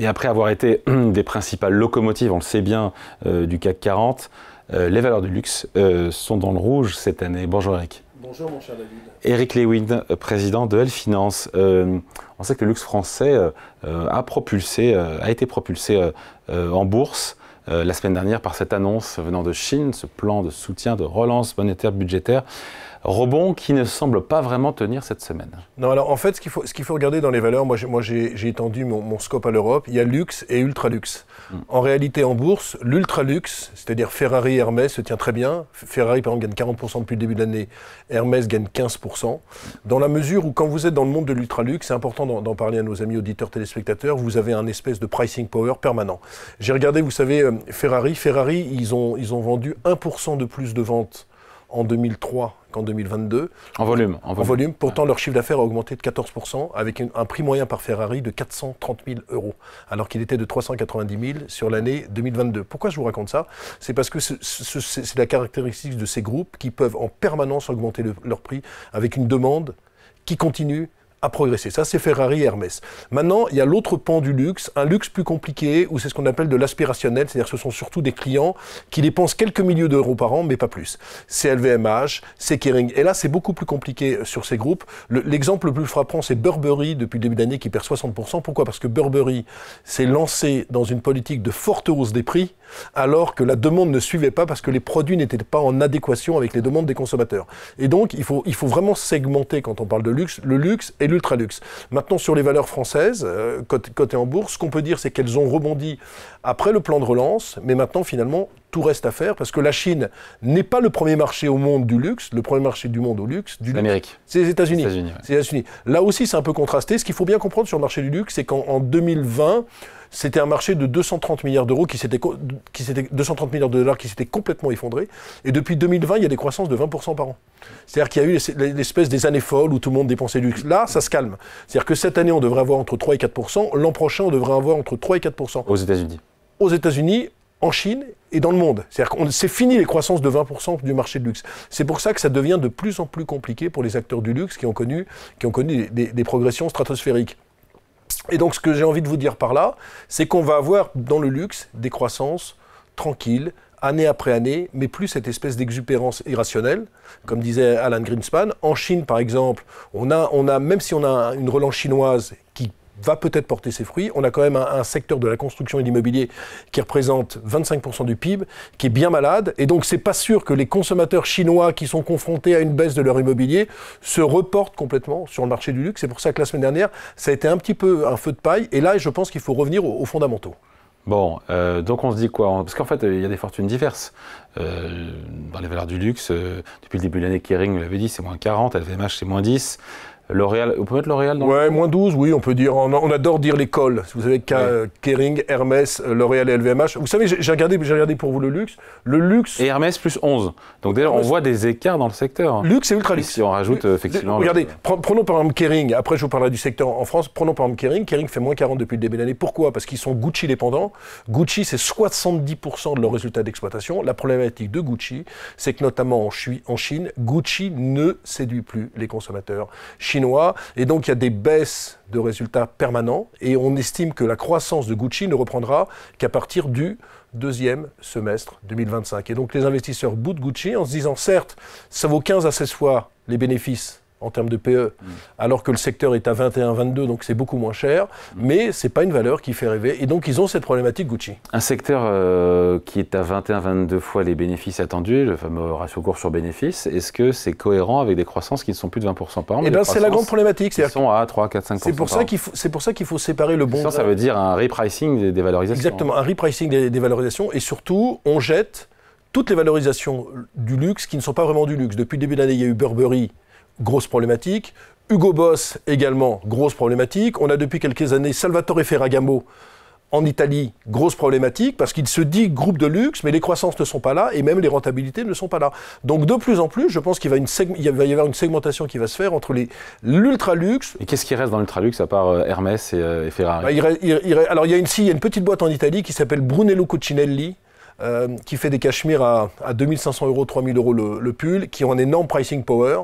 Et après avoir été des principales locomotives, on le sait bien, euh, du CAC 40, euh, les valeurs du luxe euh, sont dans le rouge cette année. Bonjour Eric. Bonjour mon cher David. Eric Lewin, président de l Finance. on sait que le luxe français a, propulsé, a été propulsé en bourse la semaine dernière par cette annonce venant de Chine, ce plan de soutien, de relance monétaire, budgétaire. Rebond qui ne semble pas vraiment tenir cette semaine. Non, alors en fait, ce qu'il faut, ce faut regarder dans les valeurs, moi j'ai étendu mon, scope à l'Europe, il y a luxe et ultra-luxe. Hmm. En réalité, en bourse, l'ultra-luxe, c'est-à-dire Ferrari et Hermès, se tient très bien. Ferrari, par exemple, gagne 40% depuis le début de l'année, Hermès gagne 15%. Dans la mesure où, quand vous êtes dans le monde de l'ultra-luxe, c'est important d'en parler à nos amis auditeurs, téléspectateurs, vous avez un espèce de pricing power permanent. J'ai regardé, vous savez, euh, Ferrari, Ferrari, ils ont, ils ont vendu 1% de plus de ventes en 2003 en 2022. En volume, en volume. Ah. Pourtant, leur chiffre d'affaires a augmenté de 14% avec un prix moyen par Ferrari de 430 000 euros, alors qu'il était de 390 000 sur l'année 2022. Pourquoi je vous raconte ça C'est parce que c'est la caractéristique de ces groupes qui peuvent en permanence augmenter leur prix avec une demande qui continue à progresser, Ça, c'est Ferrari et Hermès. Maintenant, il y a l'autre pan du luxe, un luxe plus compliqué, où c'est ce qu'on appelle de l'aspirationnel, c'est-à-dire ce sont surtout des clients qui dépensent quelques milliers d'euros par an, mais pas plus. C'est LVMH, c'est Kering. Et là, c'est beaucoup plus compliqué euh, sur ces groupes. L'exemple le, le, plus frappant, c'est Burberry, depuis le début d'année, qui perd 60%. Pourquoi Parce que Burberry s'est lancé dans une politique de forte hausse des prix, alors que la demande ne suivait pas parce que les produits n'étaient pas en adéquation avec les demandes des consommateurs. Et donc, il faut, il faut vraiment segmenter quand on parle de luxe, le luxe et l'ultra-luxe. Maintenant, sur les valeurs françaises, euh, cotées en bourse, ce qu'on peut dire, c'est qu'elles ont rebondi après le plan de relance, mais maintenant, finalement, tout reste à faire parce que la Chine n'est pas le premier marché au monde du luxe, le premier marché du monde au luxe. L'Amérique. C'est les États-Unis. Là aussi, c'est un peu contrasté. Ce qu'il faut bien comprendre sur le marché du luxe, c'est qu'en 2020, c'était un marché de 230 milliards d'euros qui s'était, qui s'était 230 milliards de dollars qui s'était complètement effondré. Et depuis 2020, il y a des croissances de 20% par an. C'est-à-dire qu'il y a eu l'espèce des années folles où tout le monde dépensait du luxe. Là, ça se calme. C'est-à-dire que cette année, on devrait avoir entre 3 et 4 L'an prochain, on devrait avoir entre 3 et 4 Aux États-Unis. Aux États-Unis, en Chine et dans le monde. C'est-à-dire qu'on c'est fini les croissances de 20% du marché de luxe. C'est pour ça que ça devient de plus en plus compliqué pour les acteurs du luxe qui ont connu, qui ont connu des progressions stratosphériques. Et donc ce que j'ai envie de vous dire par là, c'est qu'on va avoir dans le luxe des croissances tranquilles, année après année, mais plus cette espèce d'exupérance irrationnelle, comme disait Alan Greenspan. En Chine, par exemple, on a, on a, même si on a une relance chinoise qui va peut-être porter ses fruits. On a quand même un, secteur de la construction et de l'immobilier qui représente 25% du PIB, qui est bien malade. Et donc, c'est pas sûr que les consommateurs chinois qui sont confrontés à une baisse de leur immobilier se reportent complètement sur le marché du luxe. C'est pour ça que la semaine dernière, ça a été un petit peu un feu de paille. Et là, je pense qu'il faut revenir aux, fondamentaux. Bon, euh, donc on se dit quoi Parce qu'en fait, euh, il y a des fortunes diverses. Euh, dans les valeurs du luxe, depuis le début de l'année, Kering, l'avait dit, c'est moins 40, LVMH, c'est moins 10. L'Oréal, on peut mettre L'Oréal dans Ouais, moins 12, oui, on peut dire. On, adore dire l'école. Vous avez' Kering, Hermès, euh, L'Oréal et LVMH. Vous savez, j'ai regardé, regardé pour vous le luxe. Le luxe. Et Hermès plus 11. Donc d'ailleurs, on voit des écarts dans le secteur. Luxe et ultra luxe. Si on rajoute effectivement. Regardez, prenons par exemple Kering. Après, je vous parlerai du secteur en France. Prenons par exemple Kering. Kering fait moins 40 depuis le début de l'année. Pourquoi Parce qu'ils sont Gucci dépendants. Gucci, c'est 70% de leurs résultats d'exploitation. La problématique de Gucci, c'est que notamment en Chine, Gucci ne séduit plus les consommateurs et donc, il y a des baisses de résultats permanents. Et on estime que la croissance de Gucci ne reprendra qu'à partir du deuxième semestre 2025. Et donc, les investisseurs boutent Gucci en se disant, certes, ça vaut 15 à 16 fois les bénéfices en termes de PE, mm. alors que le secteur est à 21-22, donc c'est beaucoup moins cher, mm. mais ce n'est pas une valeur qui fait rêver. Et donc, ils ont cette problématique Gucci. Un secteur euh, qui est à 21-22 fois les bénéfices attendus, le fameux ratio cours sur bénéfice, est-ce que c'est cohérent avec des croissances qui ne sont plus de 20% par an eh ben, c'est la grande problématique. sont à 3, 4, 5%. C'est pour, ça qu'il faut, pour ça qu'il faut séparer le bon. Ça, ça veut dire un repricing des, valorisations. Exactement, un repricing des, des valorisations. Et surtout, on jette toutes les valorisations du luxe qui ne sont pas vraiment du luxe. Depuis le début de l'année, il y a eu Burberry grosse problématique. Hugo Boss également, grosse problématique. On a depuis quelques années Salvatore Ferragamo en Italie, grosse problématique, parce qu'il se dit groupe de luxe, mais les croissances ne sont pas là, et même les rentabilités ne sont pas là. Donc de plus en plus, je pense qu'il va, y avoir une segmentation qui va se faire entre l'ultra-luxe... Et qu'est-ce qui reste dans l'ultra-luxe, à part euh, Hermès et, euh, Ferrari bah, Alors il y une, il y a une petite boîte en Italie qui s'appelle Brunello Cucinelli, euh, qui fait des cachemires à, 2500 euros, 3000 euros le, pull, qui ont un énorme pricing power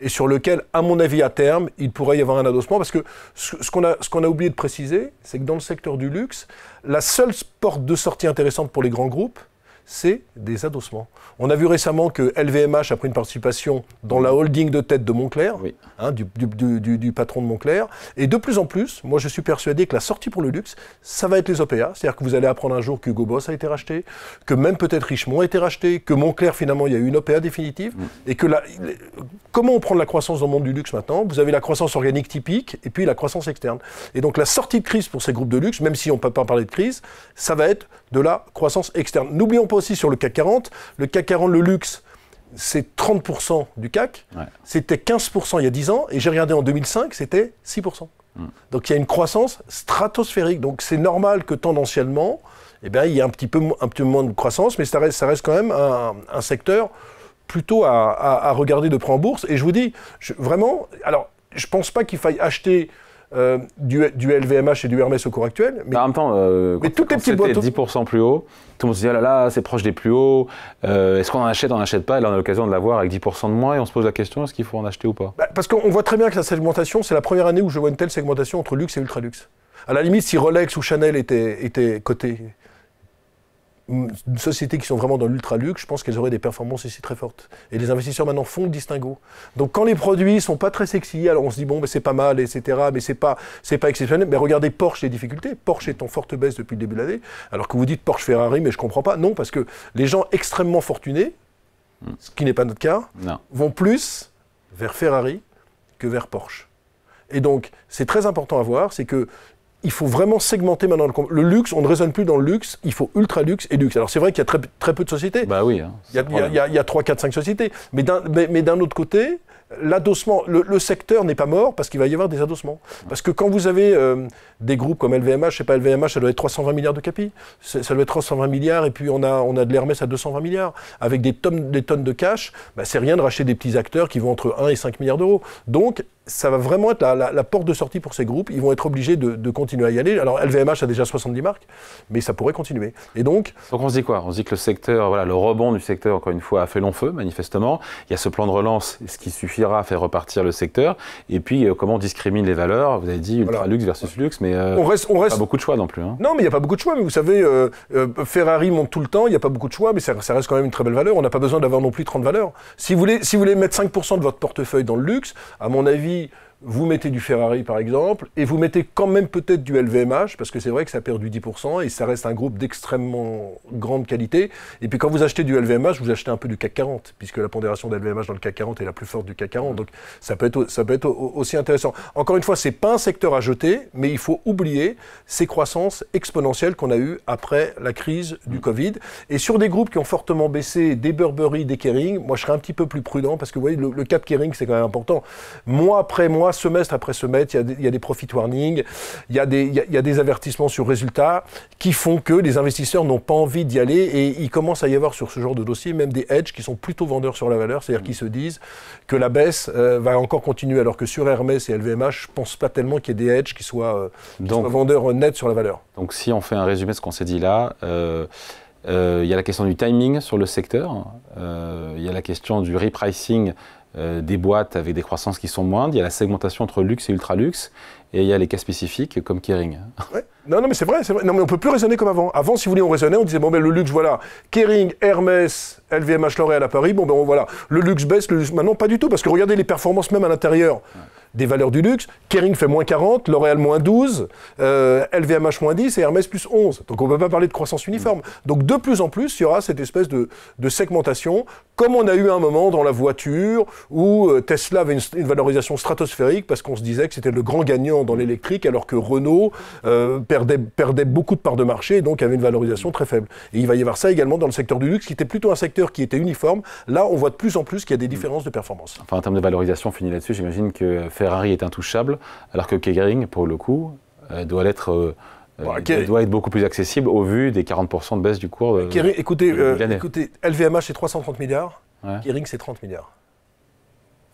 et sur lequel, à mon avis, à terme, il pourrait y avoir un adossement. Parce que ce, qu'on a, oublié de préciser, c'est que dans le secteur du luxe, la seule porte de sortie intéressante pour les grands groupes, c'est des adossements. On a vu récemment que LVMH a pris une participation dans la holding de tête de Montclair, hein, du, patron de Montclair. Et de plus en plus, moi je suis persuadé que la sortie pour le luxe, ça va être les OPA. C'est-à-dire que vous allez apprendre un jour que Hugo Boss a été racheté, que même peut-être Richemont a été racheté, que Montclair finalement il y a eu une OPA définitive. Mm. Et que comment on prend la croissance dans le monde du luxe maintenant Vous avez la croissance organique typique et puis la croissance externe. Et donc la sortie de crise pour ces groupes de luxe, même si on ne peut pas parler de crise, ça va être de la croissance externe. N'oublions aussi sur le CAC 40. Le CAC 40, le luxe, c'est 30% du CAC. C'était 15% il y a 10 ans. Et j'ai regardé en 2005, c'était 6%. Hmm. Donc il y a une croissance stratosphérique. Donc c'est normal que tendanciellement, eh bien, il y a un petit peu, un petit peu moins de croissance, mais ça reste, ça reste quand même un, secteur plutôt à, regarder de près en bourse. Et je vous dis, vraiment, alors je pense pas qu'il faille acheter euh, du, LVMH et du Hermès au cours actuel. Mais, bah, en même temps, euh, mais toutes les petites boîtes. 10% plus haut, tout le monde se dit ah là là, c'est proche des plus hauts, euh, est-ce qu'on en achète, on n'en achète pas Et là, on a l'occasion de l'avoir avec 10% de moins et on se pose la question est-ce qu'il faut en acheter ou pas bah, Parce qu'on voit très bien que la segmentation, c'est la première année où je vois une telle segmentation entre luxe et ultra-luxe. À la limite, si Rolex ou Chanel étaient, étaient cotés sociétés qui sont vraiment dans l'ultra-luxe, je pense qu'elles auraient des performances ici très fortes. Et les investisseurs maintenant font le distinguo. Donc quand les produits sont pas très sexy, alors on se dit bon, mais ben, c'est pas mal, etc., mais c'est pas, c'est pas exceptionnel. Mais regardez Porsche, les difficultés. Porsche est en forte baisse depuis le début de l'année, alors que vous dites Porsche Ferrari, mais je comprends pas. Non, parce que les gens extrêmement fortunés, hmm. ce qui n'est pas notre cas, vont plus vers Ferrari que vers Porsche. Et donc, c'est très important à voir, c'est que il faut vraiment segmenter maintenant le, luxe. On ne raisonne plus dans le luxe, il faut ultra luxe et luxe. Alors c'est vrai qu'il y a très, peu de sociétés. Bah oui. Hein, il, y a, 3, 4, 5 sociétés. Mais d'un mais, autre côté, l'adossement, le, secteur n'est pas mort parce qu'il va y avoir des adossements. Parce que quand vous avez euh, des groupes comme LVMH, je sais pas, LVMH, ça doit être 320 milliards de capi, ça doit être 320 milliards, et puis on a, on a de l'Hermès à 220 milliards, avec des tonnes, des tonnes de cash, bah, c'est rien de racheter des petits acteurs qui vont entre 1 et 5 milliards d'euros. Donc, ça va vraiment être la, la, porte de sortie pour ces groupes. Ils vont être obligés de, continuer à y aller. Alors LVMH a déjà 70 marques, mais ça pourrait continuer. Et donc, donc on se dit quoi On se dit que le secteur, voilà, le rebond du secteur, encore une fois, a fait long feu, manifestement. Il y a ce plan de relance, ce qui suffira à faire repartir le secteur. Et puis, euh, comment on discrimine les valeurs Vous avez dit ultra luxe versus luxe, mais euh, on reste, on reste... pas beaucoup de choix non plus. Hein. Non, mais il n'y a pas beaucoup de choix. Mais vous savez, euh, Ferrari monte tout le temps. Il n'y a pas beaucoup de choix, mais ça, ça, reste quand même une très belle valeur. On n'a pas besoin d'avoir non plus 30 valeurs. Si vous voulez, si vous voulez mettre 5% de votre portefeuille dans le luxe, à mon avis qui vous mettez du Ferrari par exemple, et vous mettez quand même peut-être du LVMH, parce que c'est vrai que ça perd du 10%, et ça reste un groupe d'extrêmement grande qualité. Et puis quand vous achetez du LVMH, vous achetez un peu du CAC 40, puisque la pondération de LVMH dans le CAC 40 est la plus forte du CAC 40, donc ça peut être, ça peut être aussi intéressant. Encore une fois, c'est pas un secteur à jeter, mais il faut oublier ces croissances exponentielles qu'on a eues après la crise du mm. Covid. Et sur des groupes qui ont fortement baissé, des Burberry, des Kering, moi je serais un petit peu plus prudent, parce que vous voyez, le, le cap Kering, c'est quand même important. Mois après mois, semestre après semestre, il y, a des profit warning, il y, a, des avertissements sur résultats qui font que les investisseurs n'ont pas envie d'y aller et il commence à y avoir sur ce genre de dossier même des hedges qui sont plutôt vendeurs sur la valeur, c'est-à-dire qui se disent que la baisse euh, va encore continuer, alors que sur Hermès et LVMH, je pense pas tellement qu'il y ait des hedges qui soient, euh, vendeurs euh, nets sur la valeur. Donc si on fait un résumé de ce qu'on s'est dit là, il y a la question du timing sur le secteur, il y a la question du repricing euh, des boîtes avec des croissances qui sont moindres, il y a la segmentation entre luxe et ultra-luxe, et il y a les cas spécifiques comme Kering. Non, non, mais c'est vrai, c'est vrai. Non, mais on peut plus raisonner comme avant. Avant, si vous voulez, on raisonnait, on disait, bon, ben le luxe, voilà, Kering, Hermès, LVMH L'Oréal à Paris, bon, ben voilà, le luxe baisse, le luxe... maintenant, pas du tout, parce que regardez les performances même à l'intérieur des valeurs du luxe. Kering fait moins 40, L'Oréal moins 12, euh, LVMH moins 10 et Hermès plus 11. Donc on ne peut pas parler de croissance uniforme. Mm. Donc de plus en plus, il y aura cette espèce de, segmentation, comme on a eu un moment dans la voiture où euh, Tesla avait une, valorisation stratosphérique parce qu'on se disait que c'était le grand gagnant dans l'électrique alors que Renault euh, perdait, perdait beaucoup de parts de marché et donc avait une valorisation très faible. Et il va y avoir ça également dans le secteur du luxe qui était plutôt un secteur qui était uniforme. Là, on voit de plus en plus qu'il y a des mm. différences de performance. Enfin, en termes de valorisation, fini là-dessus. J'imagine que Ferrari est intouchable, alors que Kegering, pour le coup, euh, euh, euh, bah, doit être beaucoup plus accessible au vu des 40% de baisse du cours. de écoutez, de écoutez, LVMH c'est 330 milliards, Kering c'est 30 milliards.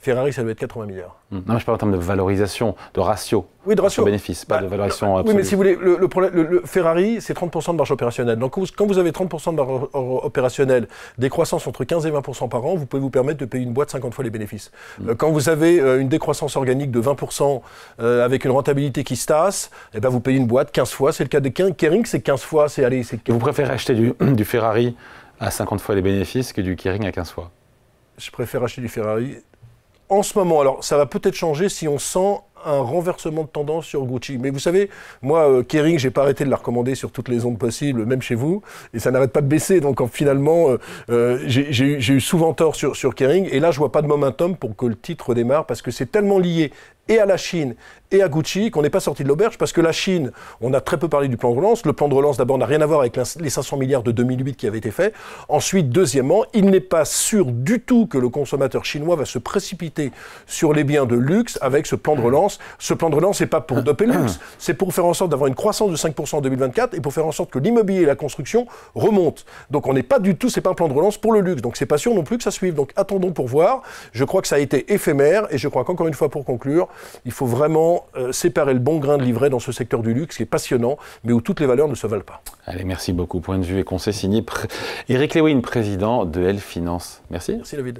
Ferrari, ça doit être 80 milliards. Hmm. Non, je parle en termes de valorisation, de ratio. Oui, de ratio. bénéfice, pas de bah, valorisation absolue. Oui, mais si vous voulez, le, problème, le, Ferrari, c'est 30% de marge opérationnelle. Donc, quand vous avez 30% de marge opérationnelle, décroissance entre 15 et 20% par an, vous pouvez vous permettre de payer une boîte 50 fois les bénéfices. Hmm. Euh, quand vous avez euh, une décroissance organique de 20% euh, avec une rentabilité qui se tasse, eh ben, vous payez une boîte 15 fois. C'est le cas de Kering, c'est 15 fois. C'est, allez, Vous préférez acheter du, du Ferrari à 50 fois les bénéfices que du Kering à 15 fois Je préfère acheter du Ferrari en ce moment, alors ça va peut-être changer si on sent un renversement de tendance sur Gucci. Mais vous savez, moi, euh, Kering, j'ai pas arrêté de la recommander sur toutes les ondes possibles, même chez vous, et ça n'arrête pas de baisser. Donc finalement, euh, euh, j'ai eu souvent tort sur, Kering, et là, je vois pas de momentum pour que le titre démarre parce que c'est tellement lié et à la Chine et à Gucci qu'on n'est pas sorti de l'auberge parce que la Chine, on a très peu parlé du plan de relance. Le plan de relance, d'abord, n'a rien à voir avec les 500 milliards de 2008 qui avaient été faits. Ensuite, deuxièmement, il n'est pas sûr du tout que le consommateur chinois va se précipiter sur les biens de luxe avec ce plan de relance. Ce plan de relance, n'est pas pour doper le luxe, c'est pour faire en sorte d'avoir une croissance de 5% en 2024 et pour faire en sorte que l'immobilier et la construction remontent. Donc, on n'est pas du tout, c'est pas un plan de relance pour le luxe. Donc, c'est pas sûr non plus que ça suive. Donc, attendons pour voir. Je crois que ça a été éphémère et je crois qu'encore une fois, pour conclure, il faut vraiment euh, séparer le bon grain de l'ivraie dans ce secteur du luxe qui est passionnant, mais où toutes les valeurs ne se valent pas. Allez, merci beaucoup. Point de vue et conseil signé Eric Lewin, président de L Finance. Merci. Merci David.